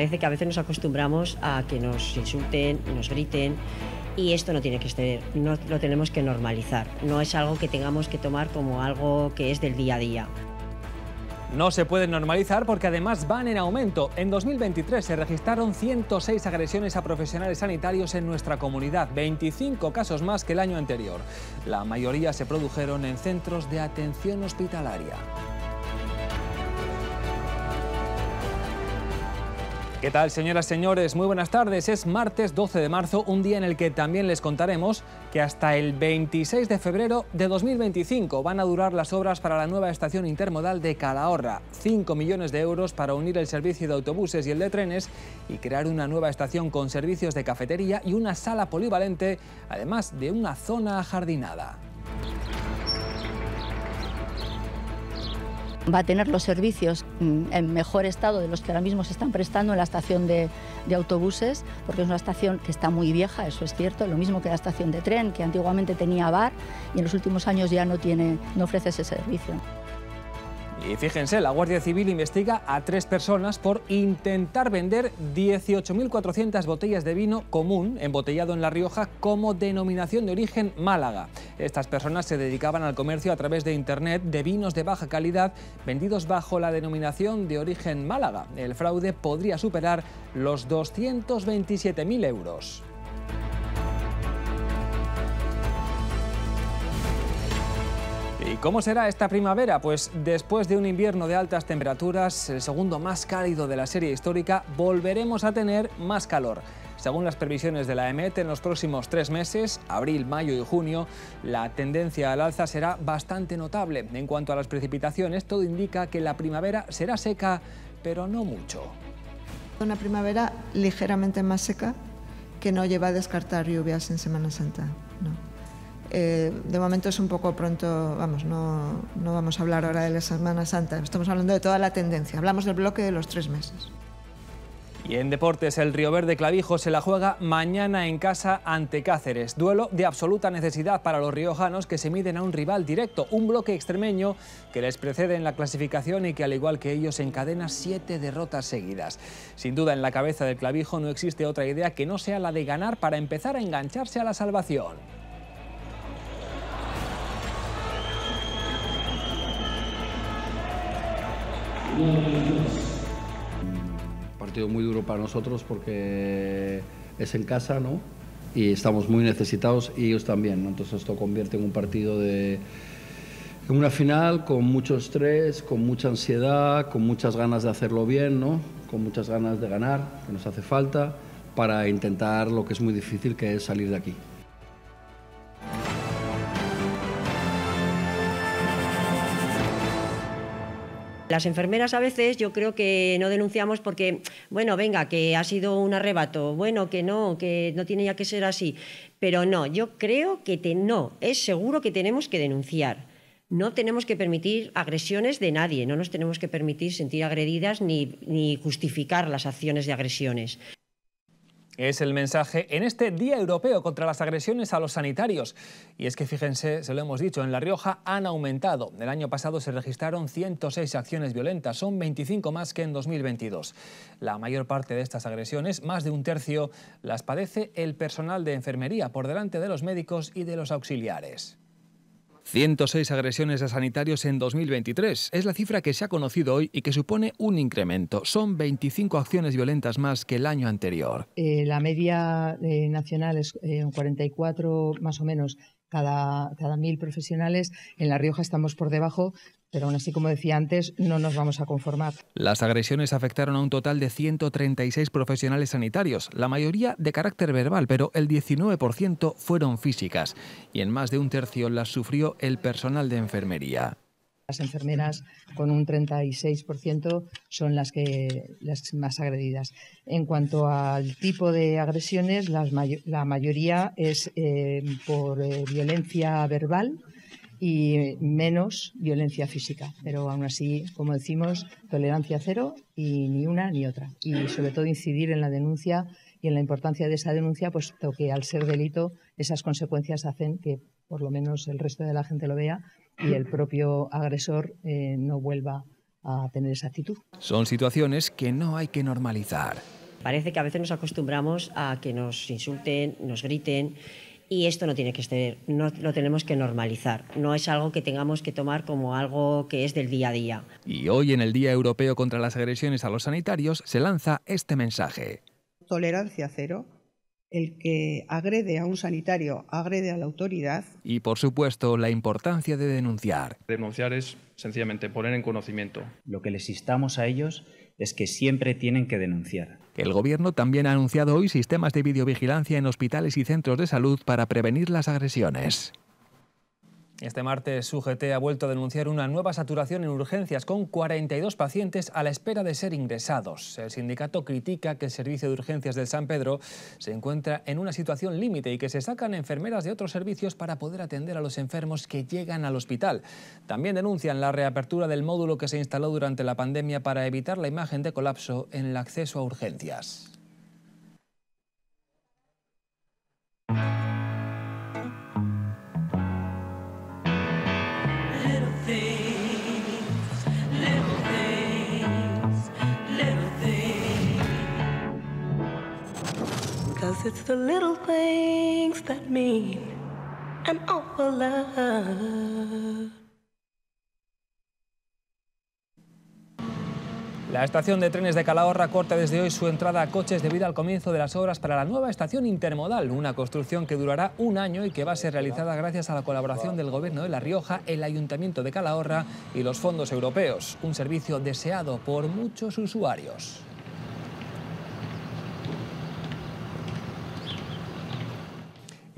parece que a veces nos acostumbramos a que nos insulten, nos griten, y esto no tiene que ser, no lo tenemos que normalizar. No es algo que tengamos que tomar como algo que es del día a día. No se pueden normalizar porque además van en aumento. En 2023 se registraron 106 agresiones a profesionales sanitarios en nuestra comunidad, 25 casos más que el año anterior. La mayoría se produjeron en centros de atención hospitalaria. ¿Qué tal, señoras, y señores? Muy buenas tardes. Es martes 12 de marzo, un día en el que también les contaremos que hasta el 26 de febrero de 2025 van a durar las obras para la nueva estación intermodal de Calahorra. 5 millones de euros para unir el servicio de autobuses y el de trenes y crear una nueva estación con servicios de cafetería y una sala polivalente, además de una zona ajardinada. va a tener los servicios mm, en mejor estado de los que ahora mismo se están prestando en la estación de, autobuses, porque es una estación que está muy vieja, eso es cierto, lo mismo que la estación de tren, que antiguamente tenía bar y en los últimos años ya no, tiene, no ofrece ese servicio. Y fíjense, la Guardia Civil investiga a tres personas por intentar vender 18.400 botellas de vino común embotellado en La Rioja como denominación de origen Málaga. Estas personas se dedicaban al comercio a través de Internet de vinos de baja calidad vendidos bajo la denominación de origen Málaga. El fraude podría superar los 227.000 euros. ¿Y cómo será esta primavera? Pues después de un invierno de altas temperaturas, el segundo más cálido de la serie histórica, volveremos a tener más calor. Según las previsiones de la EMET, en los próximos tres meses, abril, mayo y junio, la tendencia al alza será bastante notable. En cuanto a las precipitaciones, todo indica que la primavera será seca, pero no mucho. Una primavera ligeramente más seca que no lleva a descartar lluvias en Semana Santa. Eh, de momento es un poco pronto, vamos, no, no vamos a hablar ahora de la Semana Santa, estamos hablando de toda la tendencia, hablamos del bloque de los tres meses. Y en deportes, el Río Verde Clavijo se la juega mañana en casa ante Cáceres. Duelo de absoluta necesidad para los riojanos que se miden a un rival directo, un bloque extremeño que les precede en la clasificación y que al igual que ellos encadena siete derrotas seguidas. Sin duda en la cabeza del Clavijo no existe otra idea que no sea la de ganar para empezar a engancharse a la salvación. Un partido muy duro para nosotros porque es en casa, ¿no? Y estamos muy necesitados y ellos también, Entonces esto convierte en un partido de una final con mucho estrés, con mucha ansiedad, con muchas ganas de hacerlo bien, ¿no? Con muchas ganas de ganar, que nos hace falta para intentar lo que es muy difícil que es salir de aquí. Las enfermeras a veces yo creo que no denunciamos porque, bueno, venga, que ha sido un arrebato, bueno, que no, que no tiene ya que ser así. Pero no, yo creo que no, es seguro que tenemos que denunciar. No tenemos que permitir agresiones de nadie, no nos tenemos que permitir sentir agredidas ni, ni justificar las acciones de agresiones. Es el mensaje en este Día Europeo contra las agresiones a los sanitarios. Y es que fíjense, se lo hemos dicho, en La Rioja han aumentado. El año pasado se registraron 106 acciones violentas, son 25 más que en 2022. La mayor parte de estas agresiones, más de un tercio, las padece el personal de enfermería por delante de los médicos y de los auxiliares. 106 agresiones a sanitarios en 2023 es la cifra que se ha conocido hoy y que supone un incremento. Son 25 acciones violentas más que el año anterior. Eh, la media eh, nacional es eh, 44 más o menos cada, mil profesionales. En La Rioja estamos por debajo, pero aún así, como decía antes, no nos vamos a conformar. Las agresiones afectaron a un total de 136 profesionales sanitarios, la mayoría de carácter verbal, pero el 19% fueron físicas y en más de un tercio las sufrió el personal de enfermería. Las enfermeras con un 36% son las, que, las más agredidas. En cuanto al tipo de agresiones, la mayoría es eh, por eh, violencia verbal, y menos violencia física. Pero aún así, como decimos, tolerancia cero y ni una ni otra. Y sobre todo incidir en la denuncia y en la importancia de esa denuncia, puesto que al ser delito esas consecuencias hacen que por lo menos el resto de la gente lo vea y el propio agresor eh, no vuelva a tener esa actitud. Son situaciones que no hay que normalizar. Parece que a veces nos acostumbramos a que nos insulten, nos griten y esto no tiene que ser, no lo tenemos que normalizar. No es algo que tengamos que tomar como algo que es del día a día. Y hoy en el Día Europeo contra las agresiones a los sanitarios se lanza este mensaje. Tolerancia cero el que agrede a un sanitario agrede a la autoridad. Y por supuesto, la importancia de denunciar. Denunciar es sencillamente poner en conocimiento. Lo que les instamos a ellos es que siempre tienen que denunciar. El gobierno también ha anunciado hoy sistemas de videovigilancia en hospitales y centros de salud para prevenir las agresiones. Este martes, UGT ha vuelto a denunciar una nueva saturación en urgencias con 42 pacientes a la espera de ser ingresados. El sindicato critica que el servicio de urgencias del San Pedro se encuentra en una situación límite y que se sacan enfermeras de otros servicios para poder atender a los enfermos que llegan al hospital. También denuncian la reapertura del módulo que se instaló durante la pandemia para evitar la imagen de colapso en el acceso a urgencias. La estación de trenes de Calahorra corta desde hoy su entrada a coches debido al comienzo de las obras para la nueva estación intermodal, una construcción que durará un año y que va a ser realizada gracias a la colaboración del Gobierno de La Rioja, el Ayuntamiento de Calahorra y los fondos europeos, un servicio deseado por muchos usuarios.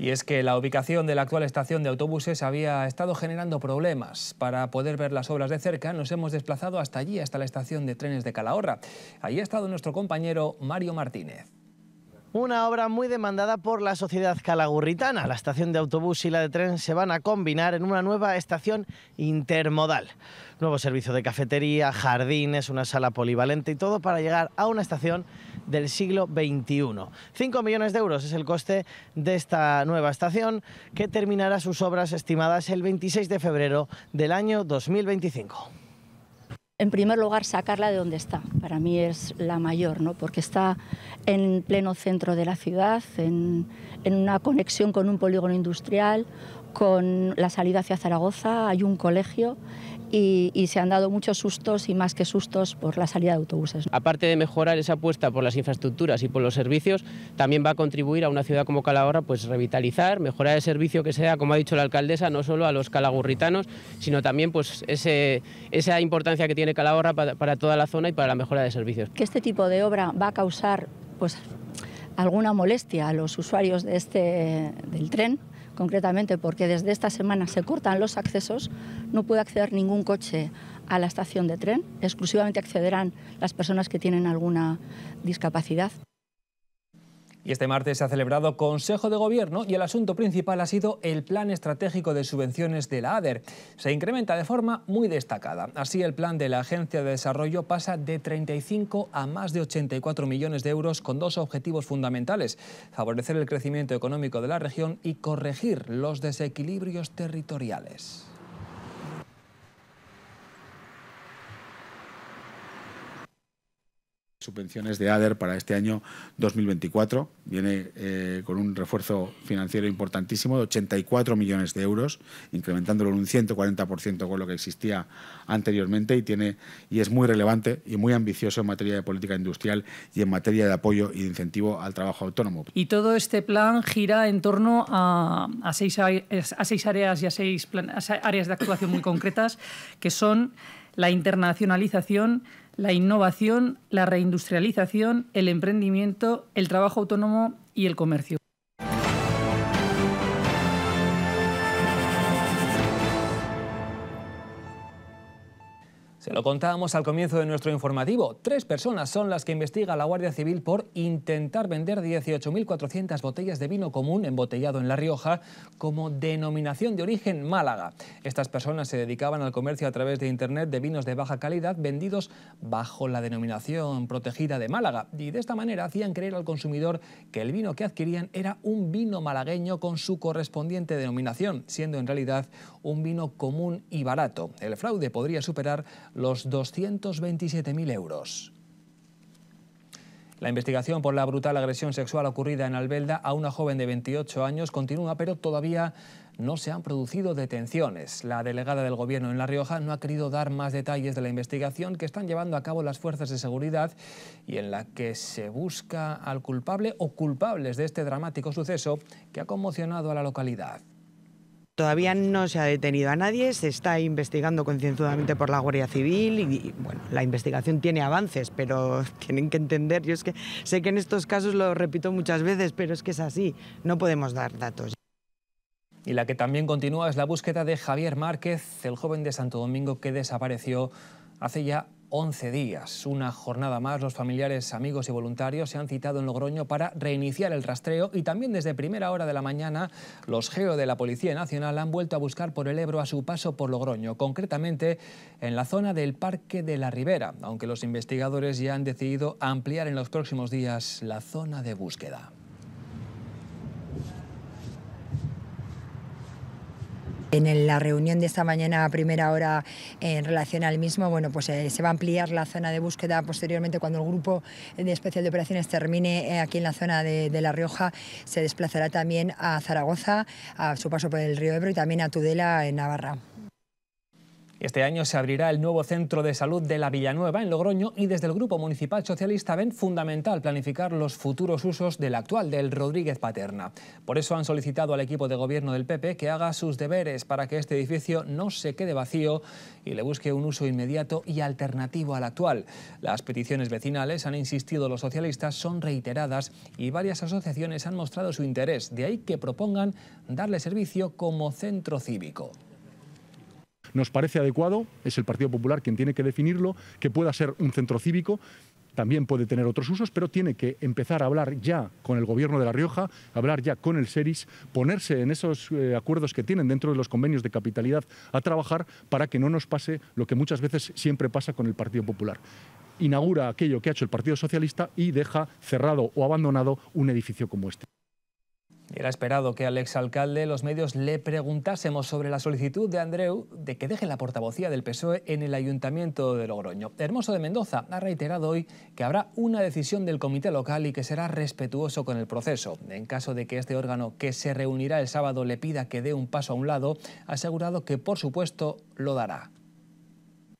Y es que la ubicación de la actual estación de autobuses había estado generando problemas. Para poder ver las obras de cerca, nos hemos desplazado hasta allí, hasta la estación de trenes de Calahorra. Allí ha estado nuestro compañero Mario Martínez. Una obra muy demandada por la sociedad calagurritana. La estación de autobús y la de tren se van a combinar en una nueva estación intermodal. Nuevo servicio de cafetería, jardines, una sala polivalente y todo para llegar a una estación del siglo XXI. 5 millones de euros es el coste de esta nueva estación que terminará sus obras estimadas el 26 de febrero del año 2025 en primer lugar, sacarla de donde está. Para mí es la mayor, ¿no? porque está en pleno centro de la ciudad, en, en, una conexión con un polígono industrial, con la salida hacia Zaragoza hay un colegio y, se han dado muchos sustos y más que sustos por la salida de autobuses. Aparte de mejorar esa apuesta por las infraestructuras y por los servicios, también va a contribuir a una ciudad como Calahorra pues revitalizar, mejorar el servicio que sea, como ha dicho la alcaldesa, no solo a los calagurritanos, sino también pues esa importancia que tiene Calahorra para, toda la zona y para la mejora de servicios. Que este tipo de obra va a causar pues alguna molestia a los usuarios de este, del tren, concretamente porque desde esta semana se cortan los accesos, no puede acceder ningún coche a la estación de tren, exclusivamente accederán las personas que tienen alguna discapacidad. Y este martes se ha celebrado Consejo de Gobierno y el asunto principal ha sido el Plan Estratégico de Subvenciones de la ADER. Se incrementa de forma muy destacada. Así, el plan de la Agencia de Desarrollo pasa de 35 a más de 84 millones de euros con dos objetivos fundamentales, favorecer el crecimiento económico de la región y corregir los desequilibrios territoriales. subvenciones de ADER para este año 2024. Viene eh, con un refuerzo financiero importantísimo de 84 millones de euros, incrementándolo en un 140% con lo que existía anteriormente y, tiene, y es muy relevante y muy ambicioso en materia de política industrial y en materia de apoyo y de incentivo al trabajo autónomo. Y todo este plan gira en torno a, seis, a seis, áreas y seis áreas de actuación muy concretas, que son la internacionalización, la innovación, la reindustrialización, el emprendimiento, el trabajo autónomo y el comercio. lo contábamos al comienzo de nuestro informativo. Tres personas son las que investiga la Guardia Civil por intentar vender 18.400 botellas de vino común embotellado en La Rioja como denominación de origen Málaga. Estas personas se dedicaban al comercio a través de Internet de vinos de baja calidad vendidos bajo la denominación protegida de Málaga y de esta manera hacían creer al consumidor que el vino que adquirían era un vino malagueño con su correspondiente denominación, siendo en realidad un vino común y barato. El fraude podría superar los 227.000 euros. La investigación por la brutal agresión sexual ocurrida en Albelda a una joven de 28 años continúa, pero todavía no se han producido detenciones. La delegada del Gobierno en La Rioja no ha querido dar más detalles de la investigación que están llevando a cabo las fuerzas de seguridad y en la que se busca al culpable o culpables de este dramático suceso que ha conmocionado a la localidad. Todavía no se ha detenido a nadie, se está investigando concienzudamente por la Guardia Civil y, bueno, la investigación tiene avances, pero tienen que entender, yo es que sé que en estos casos lo repito muchas veces, pero es que es así, no podemos dar datos. Y la que también continúa es la búsqueda de Javier Márquez, el joven de Santo Domingo que desapareció hace ya 11 días. Una jornada más, los familiares, amigos y voluntarios se han citado en Logroño para reiniciar el rastreo y también desde primera hora de la mañana los geo de la Policía Nacional han vuelto a buscar por el Ebro a su paso por Logroño, concretamente en la zona del Parque de la Ribera, aunque los investigadores ya han decidido ampliar en los próximos días la zona de búsqueda. En la reunión de esta mañana a primera hora en relación al mismo, bueno, pues eh, se va a ampliar la zona de búsqueda posteriormente cuando el grupo de especial de operaciones termine eh, aquí en la zona de, La Rioja, se desplazará también a Zaragoza, a su paso por el río Ebro y también a Tudela en Navarra. Este año se abrirá el nuevo centro de salud de la Villanueva en Logroño y desde el Grupo Municipal Socialista ven fundamental planificar los futuros usos del actual del Rodríguez Paterna. Por eso han solicitado al equipo de gobierno del PP que haga sus deberes para que este edificio no se quede vacío y le busque un uso inmediato y alternativo al actual. Las peticiones vecinales, han insistido los socialistas, son reiteradas y varias asociaciones han mostrado su interés, de ahí que propongan darle servicio como centro cívico nos parece adecuado, es el Partido Popular quien tiene que definirlo, que pueda ser un centro cívico, también puede tener otros usos, pero tiene que empezar a hablar ya con el gobierno de La Rioja, hablar ya con el SERIS, ponerse en esos eh, acuerdos que tienen dentro de los convenios de capitalidad a trabajar para que no nos pase lo que muchas veces siempre pasa con el Partido Popular. Inaugura aquello que ha hecho el Partido Socialista y deja cerrado o abandonado un edificio como este. Era esperado que al exalcalde los medios le preguntásemos sobre la solicitud de Andreu de que deje la portavocía del PSOE en el Ayuntamiento de Logroño. Hermoso de Mendoza ha reiterado hoy que habrá una decisión del comité local y que será respetuoso con el proceso. En caso de que este órgano que se reunirá el sábado le pida que dé un paso a un lado, ha asegurado que por supuesto lo dará.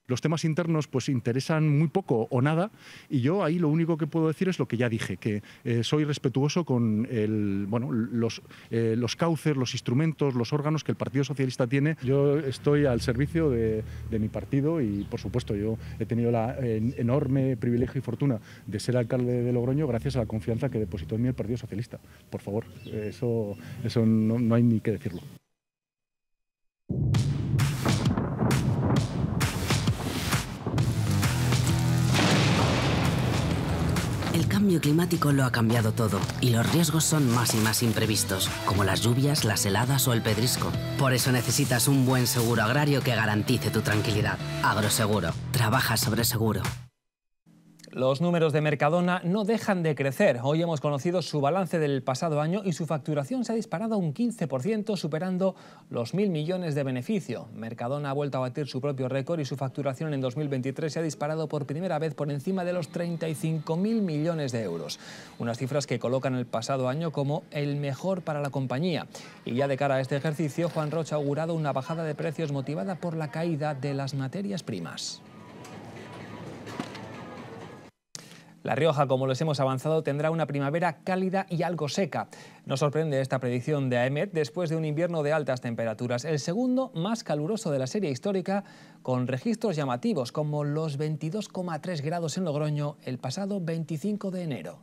Los temas internos pues interesan muy poco o nada y yo ahí lo único que puedo decir es lo que ya dije, que eh, soy respetuoso con el, bueno, los, eh, los cauces, los instrumentos, los órganos que el Partido Socialista tiene. Yo estoy al servicio de, mi partido y por supuesto yo he tenido la enorme privilegio y fortuna de ser alcalde de Logroño gracias a la confianza que depositó en mí el Partido Socialista. Por favor, eso, eso no, no hay ni que decirlo. cambio climático lo ha cambiado todo y los riesgos son más y más imprevistos, como las lluvias, las heladas o el pedrisco. Por eso necesitas un buen seguro agrario que garantice tu tranquilidad. Agroseguro. Trabaja sobre seguro. Los números de Mercadona no dejan de crecer. Hoy hemos conocido su balance del pasado año y su facturación se ha disparado un 15%, superando los mil millones de beneficio. Mercadona ha vuelto a batir su propio récord y su facturación en 2023 se ha disparado por primera vez por encima de los 35 mil millones de euros. Unas cifras que colocan el pasado año como el mejor para la compañía. Y ya de cara a este ejercicio, Juan Rocha ha augurado una bajada de precios motivada por la caída de las materias primas. La Rioja, como les hemos avanzado, tendrá una primavera cálida y algo seca. Nos sorprende esta predicción de AEMET después de un invierno de altas temperaturas, el segundo más caluroso de la serie histórica, con registros llamativos como los 22,3 grados en Logroño el pasado 25 de enero.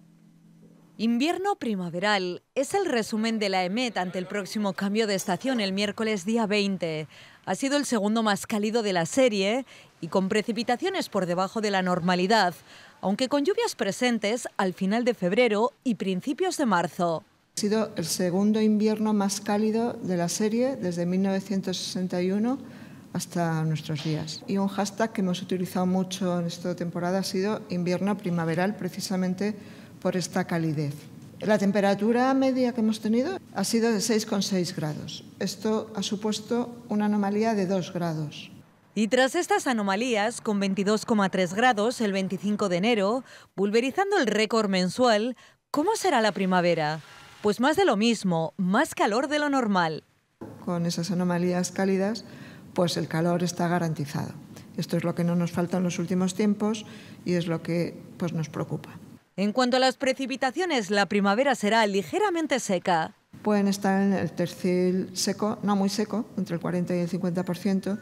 Invierno primaveral es el resumen de la AEMET ante el próximo cambio de estación el miércoles día 20 ha sido el segundo más cálido de la serie y con precipitaciones por debajo de la normalidad, aunque con lluvias presentes al final de febrero y principios de marzo. Ha sido el segundo invierno más cálido de la serie desde 1961 hasta nuestros días. Y un hashtag que hemos utilizado mucho en esta temporada ha sido invierno primaveral, precisamente por esta calidez. La temperatura media que hemos tenido ha sido de 6,6 grados. Esto ha supuesto una anomalía de 2 grados. Y tras estas anomalías, con 22,3 grados el 25 de enero, pulverizando el récord mensual, ¿cómo será la primavera? Pues más de lo mismo, más calor de lo normal. Con esas anomalías cálidas, pues el calor está garantizado. Esto es lo que no nos falta en los últimos tiempos y es lo que pues, nos preocupa. En cuanto a las precipitaciones, la primavera será ligeramente seca. Pueden estar en el tercil seco, no muy seco, entre el 40 y el 50%,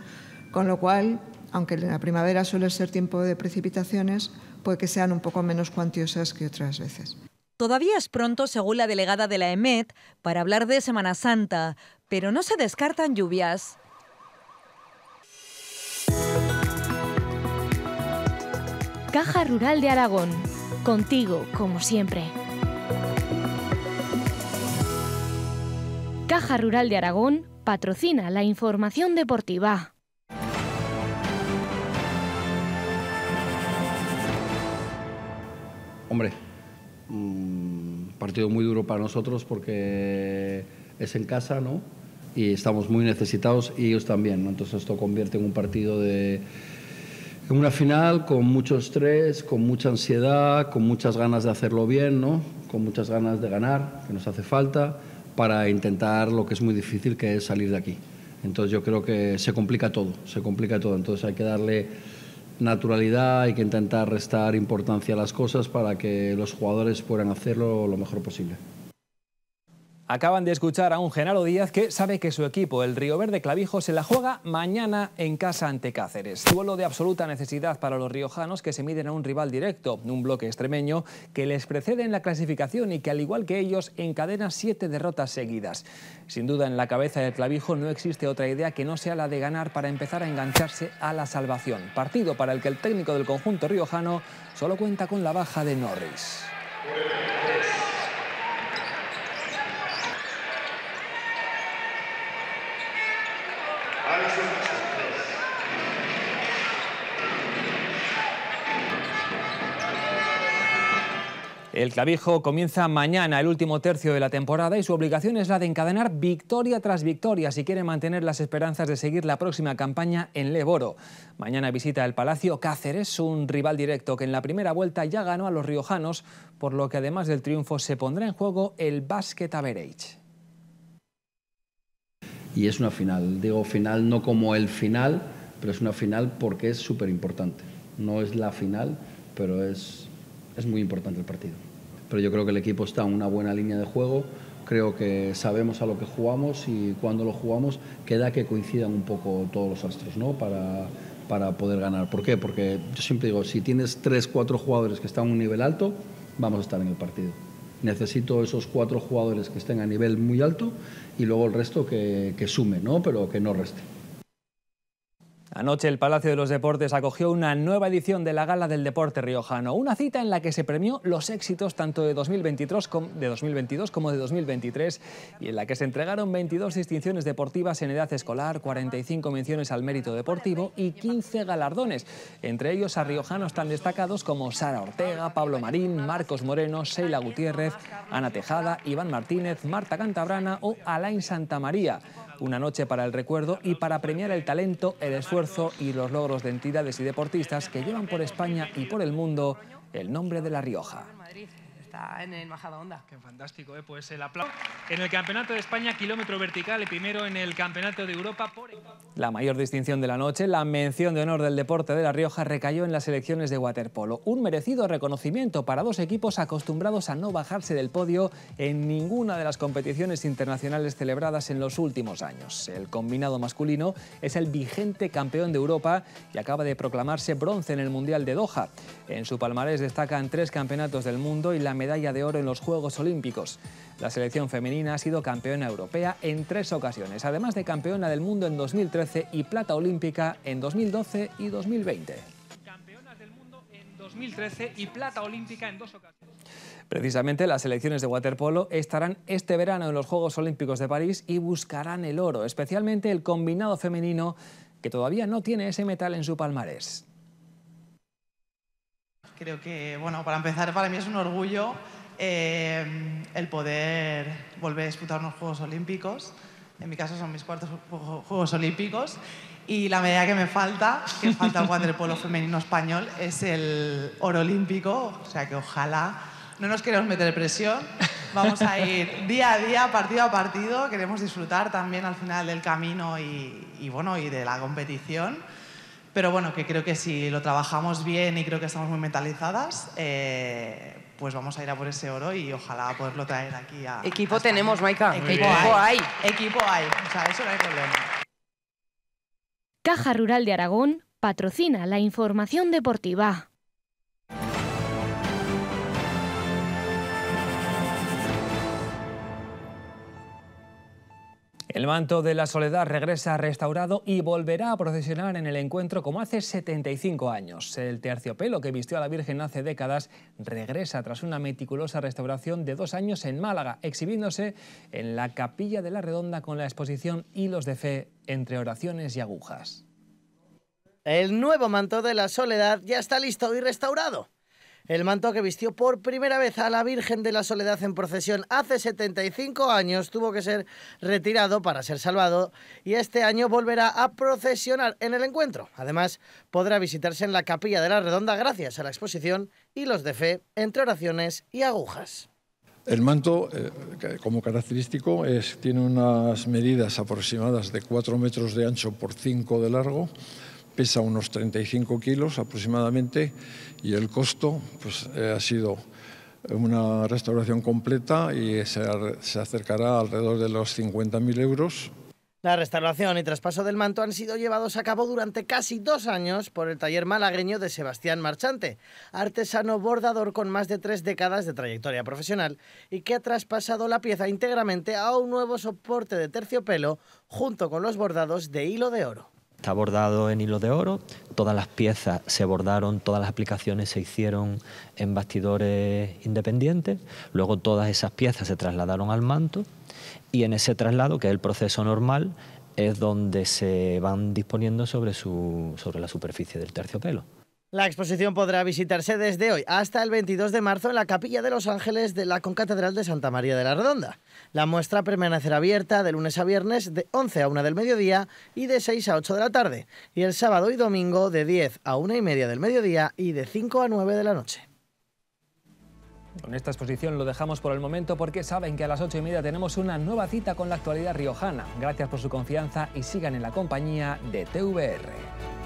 con lo cual, aunque la primavera suele ser tiempo de precipitaciones, puede que sean un poco menos cuantiosas que otras veces. Todavía es pronto, según la delegada de la EMET, para hablar de Semana Santa, pero no se descartan lluvias. Caja Rural de Aragón contigo como siempre. Caja Rural de Aragón patrocina la información deportiva. Hombre, mm, partido muy duro para nosotros porque es en casa, ¿no? Y estamos muy necesitados y ellos también, ¿no? Entonces esto convierte en un partido de en Una final con mucho estrés, con mucha ansiedad, con muchas ganas de hacerlo bien, ¿no? con muchas ganas de ganar, que nos hace falta, para intentar lo que es muy difícil, que es salir de aquí. Entonces yo creo que se complica todo, se complica todo. Entonces hay que darle naturalidad, hay que intentar restar importancia a las cosas para que los jugadores puedan hacerlo lo mejor posible. Acaban de escuchar a un Genaro Díaz que sabe que su equipo, el Río Verde Clavijo, se la juega mañana en casa ante Cáceres. Duelo de absoluta necesidad para los riojanos que se miden a un rival directo, un bloque extremeño que les precede en la clasificación y que al igual que ellos encadena siete derrotas seguidas. Sin duda en la cabeza del Clavijo no existe otra idea que no sea la de ganar para empezar a engancharse a la salvación. Partido para el que el técnico del conjunto riojano solo cuenta con la baja de Norris. El Clavijo comienza mañana el último tercio de la temporada y su obligación es la de encadenar victoria tras victoria si quiere mantener las esperanzas de seguir la próxima campaña en Leboro. Mañana visita el Palacio Cáceres, un rival directo que en la primera vuelta ya ganó a los riojanos, por lo que además del triunfo se pondrá en juego el Basket Average. Y es una final, digo final no como el final, pero es una final porque es súper importante. No es la final, pero es es muy importante el partido pero yo creo que el equipo está en una buena línea de juego. Creo que sabemos a lo que jugamos y cuando lo jugamos queda que coincidan un poco todos los astros ¿no? para, poder ganar. ¿Por qué? Porque yo siempre digo, si tienes tres, cuatro jugadores que están a un nivel alto, vamos a estar en el partido. Necesito esos cuatro jugadores que estén a nivel muy alto y luego el resto que, que sume, ¿no? pero que no reste. Anoche el Palacio de los Deportes acogió una nueva edición de la Gala del Deporte Riojano, una cita en la que se premió los éxitos tanto de 2023 de 2022 como de 2023 y en la que se entregaron 22 distinciones deportivas en edad escolar, 45 menciones al mérito deportivo y 15 galardones, entre ellos a riojanos tan destacados como Sara Ortega, Pablo Marín, Marcos Moreno, Sheila Gutiérrez, Ana Tejada, Iván Martínez, Marta Cantabrana o Alain Santamaría una noche para el recuerdo y para premiar el talento, el esfuerzo y los logros de entidades y deportistas que llevan por España y por el mundo el nombre de La Rioja está en el onda Qué fantástico, eh, Pues el aplauso en el Campeonato de España, kilómetro vertical, y primero en el Campeonato de Europa por... La mayor distinción de la noche, la mención de honor del deporte de La Rioja, recayó en las elecciones de waterpolo. Un merecido reconocimiento para dos equipos acostumbrados a no bajarse del podio en ninguna de las competiciones internacionales celebradas en los últimos años. El combinado masculino es el vigente campeón de Europa y acaba de proclamarse bronce en el Mundial de Doha. En su palmarés destacan tres campeonatos del mundo y la medalla de oro en los Juegos Olímpicos. La selección femenina ha sido campeona europea en tres ocasiones, además de campeona del mundo en 2013 y plata olímpica en 2012 y 2020. Campeonas del mundo en 2013 y plata olímpica en dos ocasiones. Precisamente las selecciones de waterpolo estarán este verano en los Juegos Olímpicos de París y buscarán el oro, especialmente el combinado femenino, que todavía no tiene ese metal en su palmarés. Creo que, bueno, para empezar, para mí es un orgullo eh, el poder volver a disputar unos Juegos Olímpicos. En mi caso son mis cuartos Juegos Olímpicos. Y la medida que me falta, que falta el pueblo femenino español, es el oro olímpico. O sea que ojalá no nos queremos meter presión. Vamos a ir día a día, partido a partido. Queremos disfrutar también al final del camino y, y bueno, y de la competición. Pero bueno, que creo que si lo trabajamos bien y creo que estamos muy mentalizadas, eh, pues vamos a ir a por ese oro y ojalá poderlo traer aquí a. Equipo tenemos, Maika. Equipo hay. Equipo hay. O sea, eso no hay problema. Caja Rural de Aragón patrocina la información deportiva. El manto de la soledad regresa restaurado y volverá a procesionar en el encuentro como hace 75 años. El terciopelo que vistió a la Virgen hace décadas regresa tras una meticulosa restauración de dos años en Málaga, exhibiéndose en la Capilla de la Redonda con la exposición Hilos de Fe entre oraciones y agujas. El nuevo manto de la soledad ya está listo y restaurado el manto que vistió por primera vez a la Virgen de la Soledad en procesión hace 75 años tuvo que ser retirado para ser salvado y este año volverá a procesionar en el encuentro. Además, podrá visitarse en la Capilla de la Redonda gracias a la exposición y los de fe entre oraciones y agujas. El manto, eh, como característico, tiene unas medidas aproximadas de 4 metros de ancho por 5 de largo, pesa unos 35 kilos aproximadamente y el costo pues, eh, ha sido una restauración completa y se, acercará alrededor de los 50.000 euros. La restauración y traspaso del manto han sido llevados a cabo durante casi dos años por el taller malagueño de Sebastián Marchante, artesano bordador con más de tres décadas de trayectoria profesional y que ha traspasado la pieza íntegramente a un nuevo soporte de terciopelo junto con los bordados de hilo de oro. Está bordado en hilo de oro, todas las piezas se bordaron, todas las aplicaciones se hicieron en bastidores independientes, luego todas esas piezas se trasladaron al manto y en ese traslado, que es el proceso normal, es donde se van disponiendo sobre, su, sobre la superficie del terciopelo. La exposición podrá visitarse desde hoy hasta el 22 de marzo en la Capilla de los Ángeles de la Concatedral de Santa María de la Redonda. La muestra permanecerá abierta de lunes a viernes de 11 a 1 del mediodía y de 6 a 8 de la tarde, y el sábado y domingo de 10 a 1 y media del mediodía y de 5 a 9 de la noche. Con esta exposición lo dejamos por el momento porque saben que a las 8 y media tenemos una nueva cita con la actualidad riojana. Gracias por su confianza y sigan en la compañía de TVR.